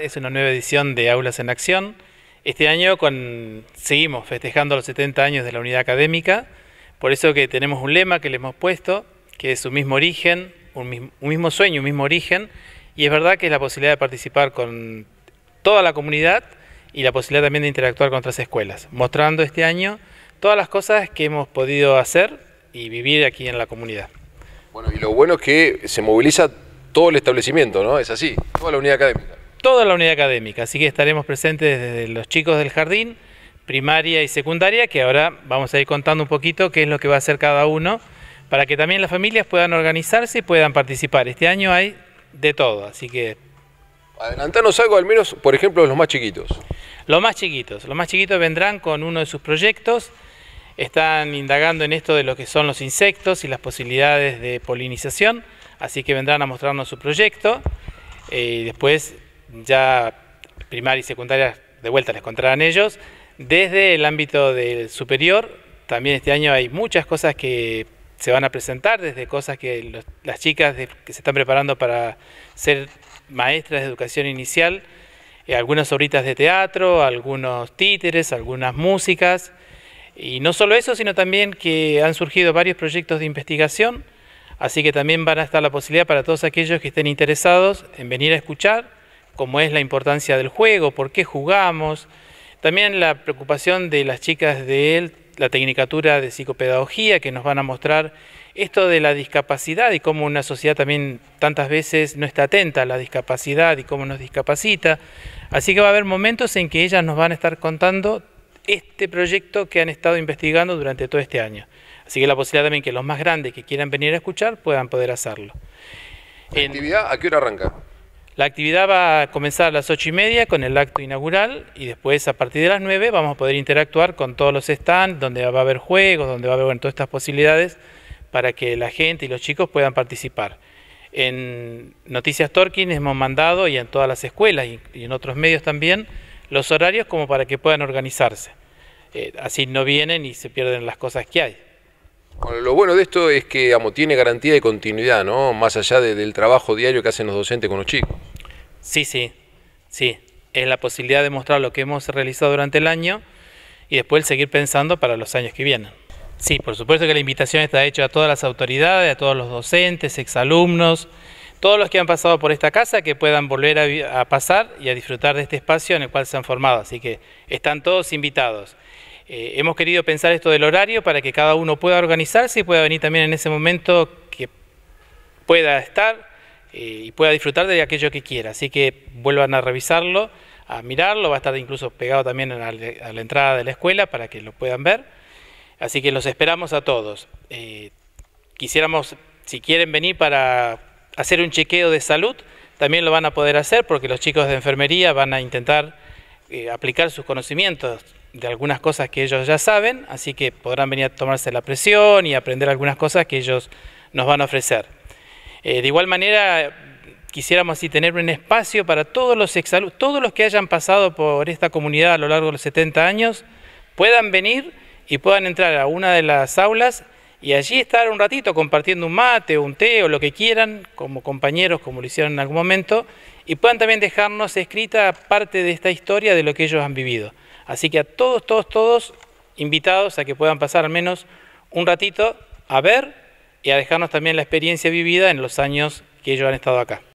Es una nueva edición de Aulas en Acción. Este año seguimos festejando los 70 años de la unidad académica, por eso que tenemos un lema que le hemos puesto, que es un mismo origen, un mismo, un mismo sueño, un mismo origen, y es verdad que es la posibilidad de participar con toda la comunidad y la posibilidad también de interactuar con otras escuelas, mostrando este año todas las cosas que hemos podido hacer y vivir aquí en la comunidad. Bueno, y lo bueno es que se moviliza todo el establecimiento, ¿no? Es así, toda la unidad académica toda la unidad académica, así que estaremos presentes desde los chicos del jardín, primaria y secundaria, que ahora vamos a ir contando un poquito qué es lo que va a hacer cada uno, para que también las familias puedan organizarse y puedan participar. Este año hay de todo, así que... Adelantanos algo, al menos, por ejemplo, los más chiquitos. Los más chiquitos, los más chiquitos vendrán con uno de sus proyectos, están indagando en esto de lo que son los insectos y las posibilidades de polinización, así que vendrán a mostrarnos su proyecto. Eh, y después ya primaria y secundaria de vuelta les contarán ellos. Desde el ámbito del superior, también este año hay muchas cosas que se van a presentar, desde cosas que las chicas que se están preparando para ser maestras de educación inicial, eh, algunas obritas de teatro, algunos títeres, algunas músicas. Y no solo eso, sino también que han surgido varios proyectos de investigación, así que también van a estar la posibilidad para todos aquellos que estén interesados en venir a escuchar como es la importancia del juego, por qué jugamos, también la preocupación de las chicas de él, la Tecnicatura de Psicopedagogía, que nos van a mostrar esto de la discapacidad y cómo una sociedad también tantas veces no está atenta a la discapacidad y cómo nos discapacita. Así que va a haber momentos en que ellas nos van a estar contando este proyecto que han estado investigando durante todo este año. Así que la posibilidad también que los más grandes que quieran venir a escuchar puedan poder hacerlo. actividad a qué hora arranca? La actividad va a comenzar a las ocho y media con el acto inaugural y después a partir de las nueve vamos a poder interactuar con todos los stands, donde va a haber juegos, donde va a haber todas estas posibilidades para que la gente y los chicos puedan participar. En Noticias Torkin hemos mandado y en todas las escuelas y en otros medios también los horarios como para que puedan organizarse. Eh, así no vienen y se pierden las cosas que hay. Lo bueno de esto es que tiene garantía de continuidad, ¿no? Más allá del trabajo diario que hacen los docentes con los chicos. Sí, sí, sí. Es la posibilidad de mostrar lo que hemos realizado durante el año y después seguir pensando para los años que vienen. Sí, por supuesto que la invitación está hecha a todas las autoridades, a todos los docentes, exalumnos, todos los que han pasado por esta casa que puedan volver a pasar y a disfrutar de este espacio en el cual se han formado. Así que están todos invitados. Eh, hemos querido pensar esto del horario para que cada uno pueda organizarse y pueda venir también en ese momento que pueda estar eh, y pueda disfrutar de aquello que quiera. Así que vuelvan a revisarlo, a mirarlo, va a estar incluso pegado también a la, entrada de la escuela para que lo puedan ver. Así que los esperamos a todos. Eh, quisiéramos, si quieren venir para hacer un chequeo de salud, también lo van a poder hacer porque los chicos de enfermería van a intentar aplicar sus conocimientos de algunas cosas que ellos ya saben, así que podrán venir a tomarse la presión y aprender algunas cosas que ellos nos van a ofrecer. Eh, de igual manera, quisiéramos así tener un espacio para todos los que hayan pasado por esta comunidad a lo largo de los 70 años, puedan venir y puedan entrar a una de las aulas y allí estar un ratito compartiendo un mate, o un té o lo que quieran, como compañeros, como lo hicieron en algún momento, y puedan también dejarnos escrita parte de esta historia de lo que ellos han vivido. Así que a todos, todos, todos invitados a que puedan pasar al menos un ratito a ver y a dejarnos también la experiencia vivida en los años que ellos han estado acá.